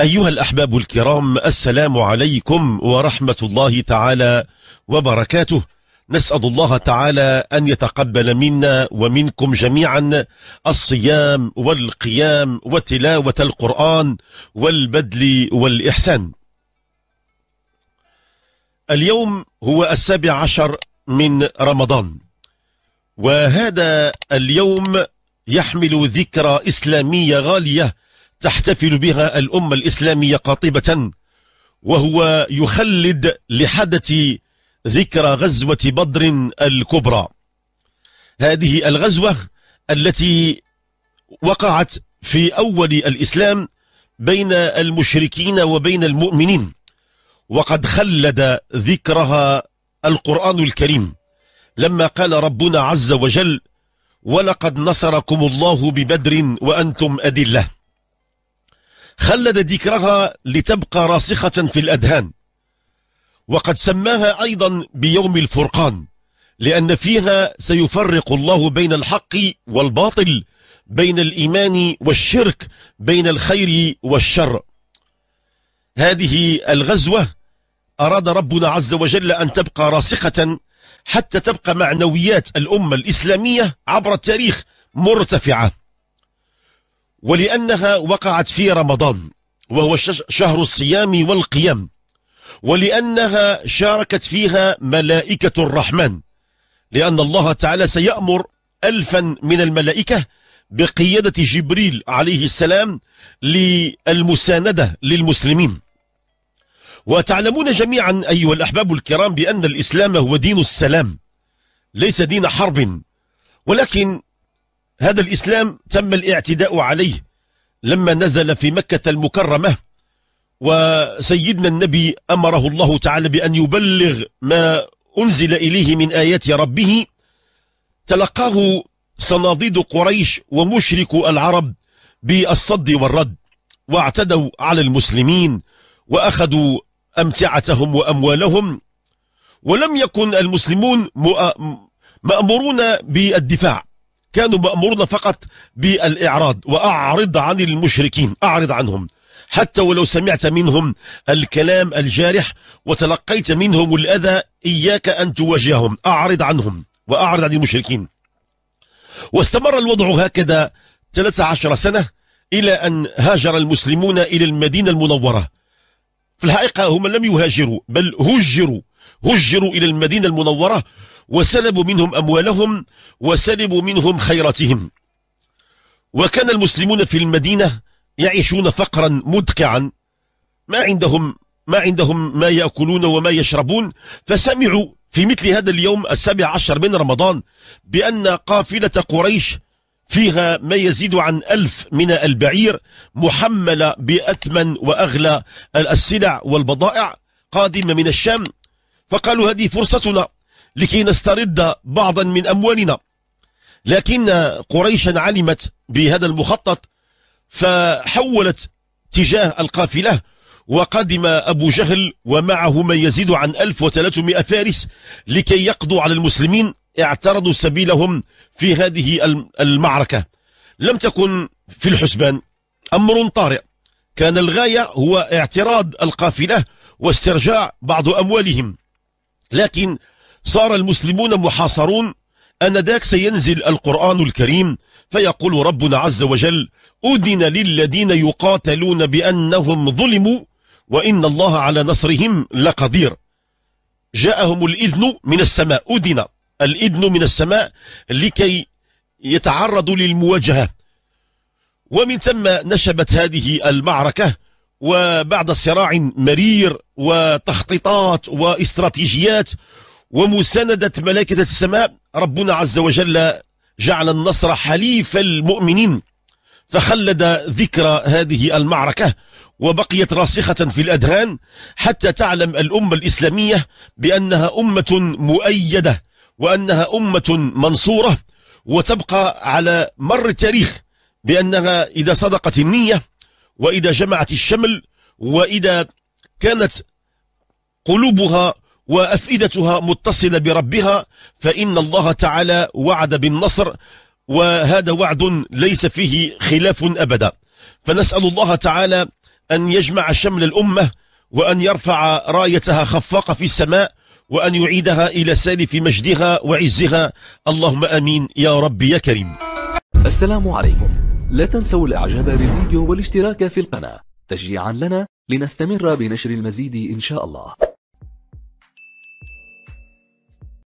أيها الأحباب الكرام السلام عليكم ورحمة الله تعالى وبركاته نسأل الله تعالى أن يتقبل منا ومنكم جميعا الصيام والقيام وتلاوة القرآن والبدل والإحسان اليوم هو السابع عشر من رمضان وهذا اليوم يحمل ذكرى إسلامية غالية تحتفل بها الأمة الإسلامية قاطبة وهو يخلد لحدث ذكرى غزوة بدر الكبرى هذه الغزوة التي وقعت في أول الإسلام بين المشركين وبين المؤمنين وقد خلد ذكرها القرآن الكريم لما قال ربنا عز وجل ولقد نصركم الله ببدر وأنتم أدلة خلد ذكرها لتبقى راسخة في الأذهان وقد سماها أيضا بيوم الفرقان لأن فيها سيفرق الله بين الحق والباطل بين الإيمان والشرك بين الخير والشر هذه الغزوة أراد ربنا عز وجل أن تبقى راسخة حتى تبقى معنويات الأمة الإسلامية عبر التاريخ مرتفعة ولأنها وقعت في رمضان وهو شهر الصيام والقيام ولأنها شاركت فيها ملائكة الرحمن لأن الله تعالى سيأمر ألفا من الملائكة بقيادة جبريل عليه السلام للمساندة للمسلمين وتعلمون جميعا أيها الأحباب الكرام بأن الإسلام هو دين السلام ليس دين حرب ولكن هذا الإسلام تم الاعتداء عليه لما نزل في مكة المكرمة وسيدنا النبي أمره الله تعالى بأن يبلغ ما أنزل إليه من آيات ربه تلقاه صناديد قريش ومشرك العرب بالصد والرد واعتدوا على المسلمين وأخذوا أمتعتهم وأموالهم ولم يكن المسلمون مأمورون بالدفاع كانوا مأمورون فقط بالإعراض وأعرض عن المشركين أعرض عنهم حتى ولو سمعت منهم الكلام الجارح وتلقيت منهم الأذى إياك أن تواجههم أعرض عنهم وأعرض عن المشركين واستمر الوضع هكذا 13 سنة إلى أن هاجر المسلمون إلى المدينة المنورة في الحقيقة هم لم يهاجروا بل هجروا هجروا إلى المدينة المنورة وسلبوا منهم أموالهم وسلبوا منهم خيرتهم وكان المسلمون في المدينة يعيشون فقرا مدقعا ما عندهم ما عندهم ما يأكلون وما يشربون فسمعوا في مثل هذا اليوم السابع عشر من رمضان بأن قافلة قريش فيها ما يزيد عن ألف من البعير محملة بأثمن وأغلى السلع والبضائع قادمة من الشام فقالوا هذه فرصتنا لكي نسترد بعضا من أموالنا لكن قريشا علمت بهذا المخطط فحولت تجاه القافلة وقدم أبو جهل ومعه ما يزيد عن 1300 فارس لكي يقضوا على المسلمين اعترضوا سبيلهم في هذه المعركة لم تكن في الحسبان أمر طارئ كان الغاية هو اعتراض القافلة واسترجاع بعض أموالهم لكن صار المسلمون محاصرون أنذاك سينزل القرآن الكريم فيقول ربنا عز وجل أذن للذين يقاتلون بأنهم ظلموا وإن الله على نصرهم لقدير جاءهم الإذن من السماء أذن الإذن من السماء لكي يتعرضوا للمواجهة ومن ثم نشبت هذه المعركة وبعد صراع مرير وتخطيطات واستراتيجيات ومساندة ملائكة السماء ربنا عز وجل جعل النصر حليف المؤمنين فخلد ذكر هذه المعركة وبقيت راسخة في الأذهان حتى تعلم الأمة الإسلامية بأنها أمة مؤيدة وأنها أمة منصورة وتبقى على مر التاريخ بأنها إذا صدقت النية وإذا جمعت الشمل وإذا كانت قلوبها وأفئدتها متصلة بربها فإن الله تعالى وعد بالنصر وهذا وعد ليس فيه خلاف أبدا فنسأل الله تعالى أن يجمع شمل الأمة وأن يرفع رايتها خفاقة في السماء وأن يعيدها إلى سالف مجدها وعزها اللهم أمين يا رب يا كريم السلام عليكم لا تنسوا الإعجاب بالفيديو والاشتراك في القناة تشجيعا لنا لنستمر بنشر المزيد إن شاء الله